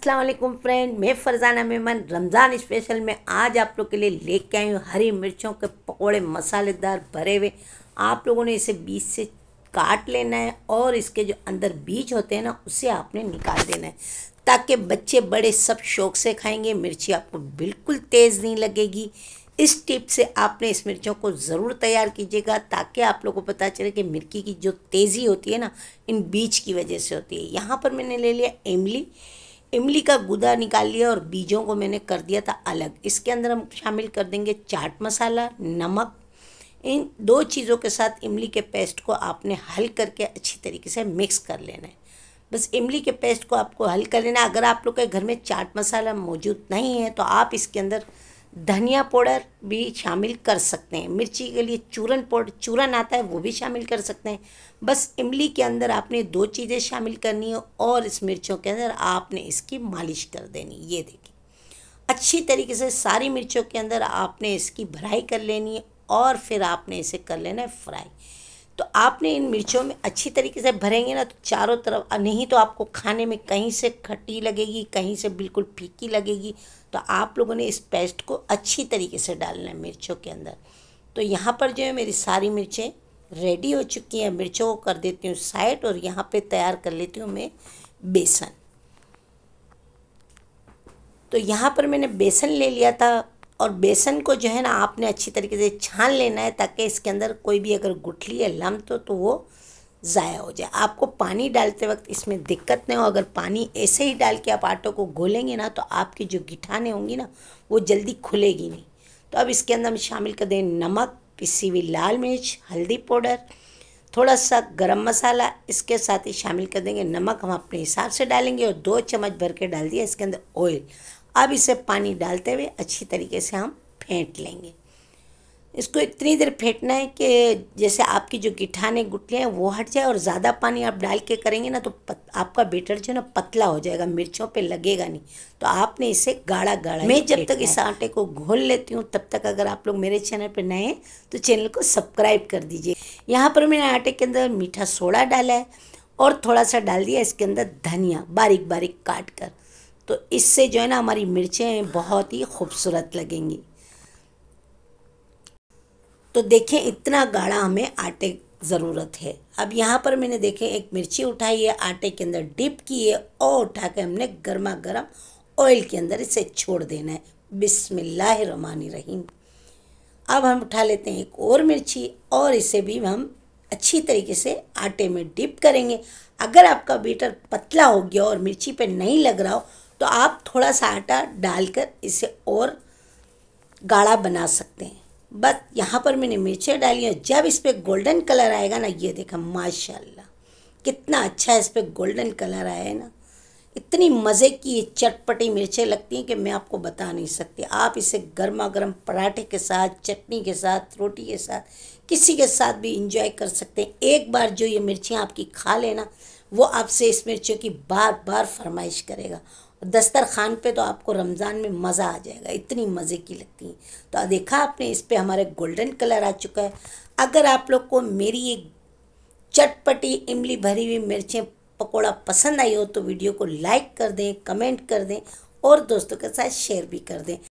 अस्सलाम वालेकुम फ्रेंड मैं फरजाना मेमन रमज़ान स्पेशल में आज आप लोग के लिए लेके आई हूँ हरी मिर्चों के पकौड़े मसालेदार भरे हुए आप लोगों ने इसे बीज से काट लेना है और इसके जो अंदर बीज होते हैं ना उसे आपने निकाल देना है ताकि बच्चे बड़े सब शौक से खाएंगे मिर्ची आपको बिल्कुल तेज़ नहीं लगेगी इस टिप से आपने इस मिर्चों को ज़रूर तैयार कीजिएगा ताकि आप लोगों को पता चले कि मिर्ची की जो तेज़ी होती है ना इन बीज की वजह से होती है यहाँ पर मैंने ले लिया इमली इमली का गुदा निकाल लिया और बीजों को मैंने कर दिया था अलग इसके अंदर हम शामिल कर देंगे चाट मसाला नमक इन दो चीज़ों के साथ इमली के पेस्ट को आपने हल करके अच्छी तरीके से मिक्स कर लेना है बस इमली के पेस्ट को आपको हल कर लेना अगर आप लोग के घर में चाट मसाला मौजूद नहीं है तो आप इसके अंदर धनिया पाउडर भी शामिल कर सकते हैं मिर्ची के लिए चूरन पाउडर चूरन आता है वो भी शामिल कर सकते हैं बस इमली के अंदर आपने दो चीज़ें शामिल करनी है और इस मिर्चों के अंदर आपने इसकी मालिश कर देनी ये देखिए अच्छी तरीके से सारी मिर्चों के अंदर आपने इसकी भराई कर लेनी है और फिर आपने इसे कर लेना है फ्राई तो आपने इन मिर्चों में अच्छी तरीके से भरेंगे ना तो चारों तरफ नहीं तो आपको खाने में कहीं से खट्टी लगेगी कहीं से बिल्कुल फीकी लगेगी तो आप लोगों ने इस पेस्ट को अच्छी तरीके से डालना है मिर्चों के अंदर तो यहाँ पर जो है मेरी सारी मिर्चें रेडी हो चुकी हैं मिर्चों को कर देती हूँ साइड और यहाँ पर तैयार कर लेती हूँ मैं बेसन तो यहाँ पर मैंने बेसन ले लिया था और बेसन को जो है ना आपने अच्छी तरीके से छान लेना है ताकि इसके अंदर कोई भी अगर गुठली या लम्ब तो, तो वो ज़ाया हो जाए आपको पानी डालते वक्त इसमें दिक्कत नहीं हो अगर पानी ऐसे ही डाल के आप आटों को घोलेंगे ना तो आपकी जो गिठाने होंगी ना वो जल्दी खुलेगी नहीं तो अब इसके अंदर हम शामिल कर दें नमक पिसी हुई लाल मिर्च हल्दी पाउडर थोड़ा सा गरम मसाला इसके साथ ही शामिल कर देंगे नमक हम अपने हिसाब से डालेंगे और दो चम्मच भर के डाल दिया इसके अंदर ऑयल अब इसे पानी डालते हुए अच्छी तरीके से हम फेंट लेंगे इसको इतनी देर फेंटना है कि जैसे आपकी जो गिठाने गुटलियाँ हैं वो हट जाए और ज़्यादा पानी आप डाल के करेंगे ना तो पत, आपका बेटर जो है ना पतला हो जाएगा मिर्चों पे लगेगा नहीं तो आपने इसे गाढ़ा गाढ़ा मैं जब तक इस आटे को घोल लेती हूँ तब तक अगर आप लोग मेरे चैनल पर नए हैं तो चैनल को सब्सक्राइब कर दीजिए यहाँ पर मैंने आटे के अंदर मीठा सोडा डाला है और थोड़ा सा डाल दिया इसके अंदर धनिया बारीक बारीक काट कर तो इससे जो है ना हमारी मिर्चें बहुत ही खूबसूरत लगेंगी तो देखें इतना गाढ़ा हमें आटे ज़रूरत है अब यहाँ पर मैंने देखें एक मिर्ची उठाई है आटे के अंदर डिप की है और उठा के हमने गर्मा गर्म ऑयल के अंदर इसे छोड़ देना है रहीम अब हम उठा लेते हैं एक और मिर्ची और इसे भी हम अच्छी तरीके से आटे में डिप करेंगे अगर आपका बीटर पतला हो गया और मिर्ची पे नहीं लग रहा हो तो आप थोड़ा सा आटा डालकर इसे और गाढ़ा बना सकते हैं बस यहाँ पर मैंने मिर्चें डाली हैं जब इस पर गोल्डन कलर आएगा ना ये देखा माशा कितना अच्छा इस पर गोल्डन कलर आया है ना इतनी मज़े की ये चटपटी मिर्चें लगती हैं कि मैं आपको बता नहीं सकती आप इसे गर्मा गर्म पराठे के साथ चटनी के साथ रोटी के साथ किसी के साथ भी इंजॉय कर सकते हैं एक बार जो ये मिर्चियाँ आपकी खा लेना वो आपसे इस मिर्चों की बार बार फरमाइश करेगा दस्तर खान पे तो आपको रमज़ान में मज़ा आ जाएगा इतनी मज़े की लगती हैं तो देखा आपने इस पर हमारे गोल्डन कलर आ चुका है अगर आप लोग को मेरी एक चटपटी इमली भरी हुई मिर्चें पकौड़ा पसंद आई हो तो वीडियो को लाइक कर दें कमेंट कर दें और दोस्तों के साथ शेयर भी कर दें